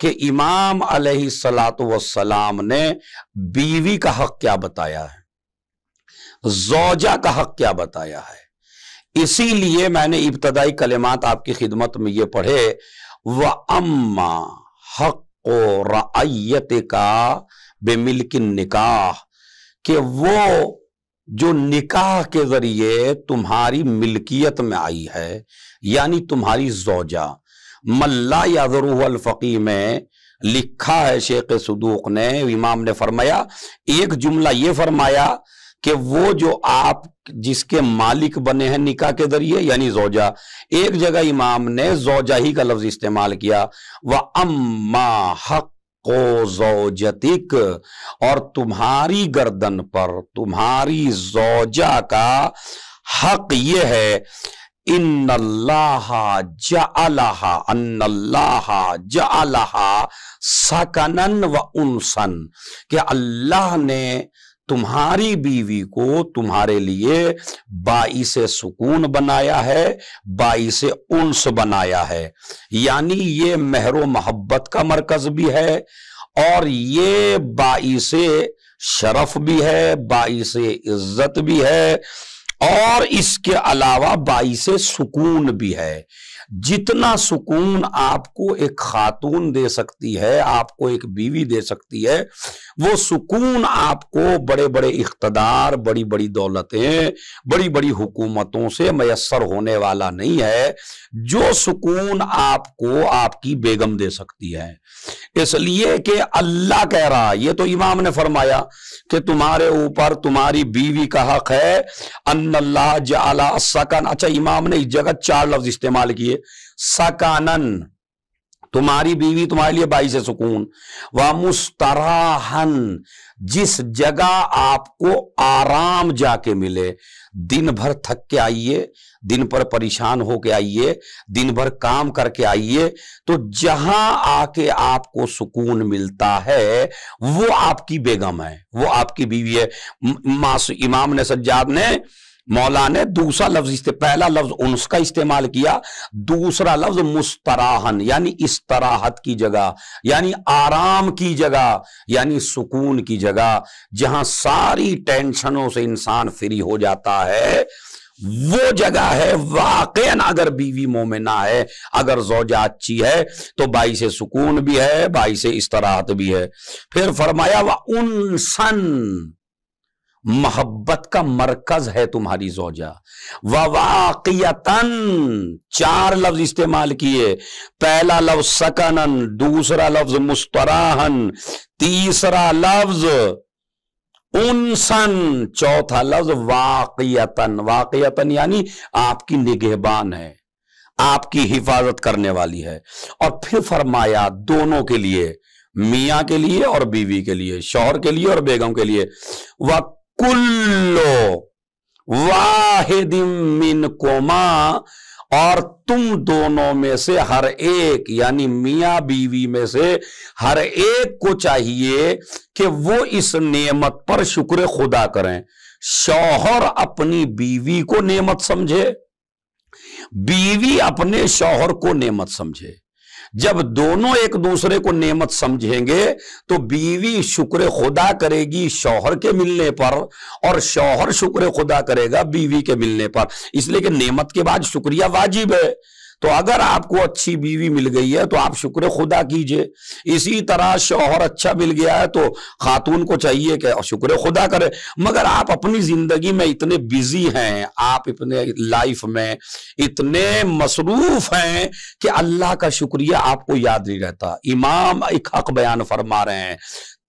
कि इमाम सलात वसलाम ने बीवी का हक क्या बताया है जोजा का हक क्या बताया है इसीलिए मैंने इब्तदाई कलेमात आपकी खिदमत में ये पढ़े व अम्मा हक रत का बेमिलकिन निकाह कि वो जो निकाह के जरिए तुम्हारी मिल्कियत में आई है यानी तुम्हारी जोजा मल्ला या फकी में लिखा है शेख सदूक ने इमाम ने फरमाया एक जुमला ये फरमाया कि वो जो आप जिसके मालिक बने हैं निकाह के जरिए यानी जोजा एक जगह इमाम ने जोजा ही का लफ्ज इस्तेमाल किया वह अम्मा हक को और तुम्हारी गर्दन पर तुम्हारी जोजा का हक ये है इन जहा जहा सकनन व उनसन के अल्लाह ने तुम्हारी बीवी को तुम्हारे लिए बाई से सुकून बनाया है बाईस उन्स बनाया है यानी ये मेहरो मोहब्बत का मरकज भी है और ये बाईस शरफ भी है बाईस इज्जत भी है और इसके अलावा बाईस सुकून भी है जितना सुकून आपको एक खातून दे सकती है आपको एक बीवी दे सकती है वो सुकून आपको बड़े बड़े इकतदार बड़ी बड़ी दौलतें बड़ी बड़ी हुकूमतों से मैसर होने वाला नहीं है जो सुकून आपको आपकी बेगम दे सकती है इसलिए कि अल्लाह कह रहा ये तो इमाम ने फरमाया कि तुम्हारे ऊपर तुम्हारी बीवी का हक है अन इन्नल्लाह जला सकान अच्छा इमाम ने इस जगह चार लफ्ज इस्तेमाल किए सकानन तुम्हारी बीवी तुम्हारे लिए बाई से सुकून व मुस्तराहन जिस जगह आपको आराम जाके मिले दिन भर थक के आइए दिन पर परेशान होके आइए दिन भर काम करके आइए तो जहां आके आपको सुकून मिलता है वो आपकी बेगम है वो आपकी बीवी है मास इमाम ने सज्जाद ने मौला ने दूसरा लफ्ज पहला लफ्ज उनका इस्तेमाल किया दूसरा लफ्ज मुस्तराहन यानी इस तराहत की जगह यानी आराम की जगह यानी सुकून की जगह जहां सारी टेंशनों से इंसान फ्री हो जाता है वो जगह है वाकन अगर बीवी मोमिना है अगर जोजा अच्छी है तो बाई से सुकून भी है बाई से इस्तराहत भी है फिर फरमाया वह उनसन मोहब्बत का मरकज है तुम्हारी जोजा वाकियतन चार लफ्ज इस्तेमाल किए पहला लफ्ज सकनन दूसरा लफ्ज मुस्तराहन तीसरा लफ्ज उनसन चौथा लफ्ज वाकियतन वाकियतन यानी आपकी निगहबान है आपकी हिफाजत करने वाली है और फिर फरमाया दोनों के लिए मियां के लिए और बीवी के लिए शौहर के लिए और बेगम के लिए वह कुल्लो वाहिदिम मिन कोमा और तुम दोनों में से हर एक यानी मिया बीवी में से हर एक को चाहिए कि वो इस नेमत पर शुक्र खुदा करें शौहर अपनी बीवी को नेमत समझे बीवी अपने शौहर को नेमत समझे जब दोनों एक दूसरे को नेमत समझेंगे तो बीवी शुक्र खुदा करेगी शौहर के मिलने पर और शौहर शुक्र खुदा करेगा बीवी के मिलने पर इसलिए कि नेमत के बाद शुक्रिया वाजिब है तो अगर आपको अच्छी बीवी मिल गई है तो आप शुक्र खुदा कीजिए इसी तरह शोहर अच्छा मिल गया है तो खातून को चाहिए कि शुक्र खुदा करे मगर आप अपनी जिंदगी में इतने बिजी हैं आप इतने लाइफ में इतने मसरूफ हैं कि अल्लाह का शुक्रिया आपको याद नहीं रहता इमाम एक हक बयान फरमा रहे हैं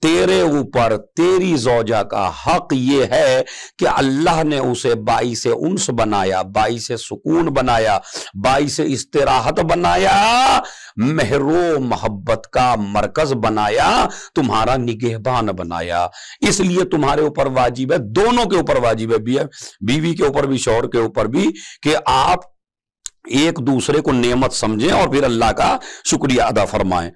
तेरे ऊपर तेरी जोजा का हक ये है कि अल्लाह ने उसे बाई से उन्स बनाया बाई से सुकून बनाया बाई से इस्तराहत बनाया मेहरो मोहब्बत का मरकज बनाया तुम्हारा निगहबान बनाया इसलिए तुम्हारे ऊपर वाजिब है दोनों के ऊपर वाजिब है बीवी के ऊपर भी शोर के ऊपर भी कि आप एक दूसरे को नेमत समझें और फिर अल्लाह का शुक्रिया अदा फरमाएं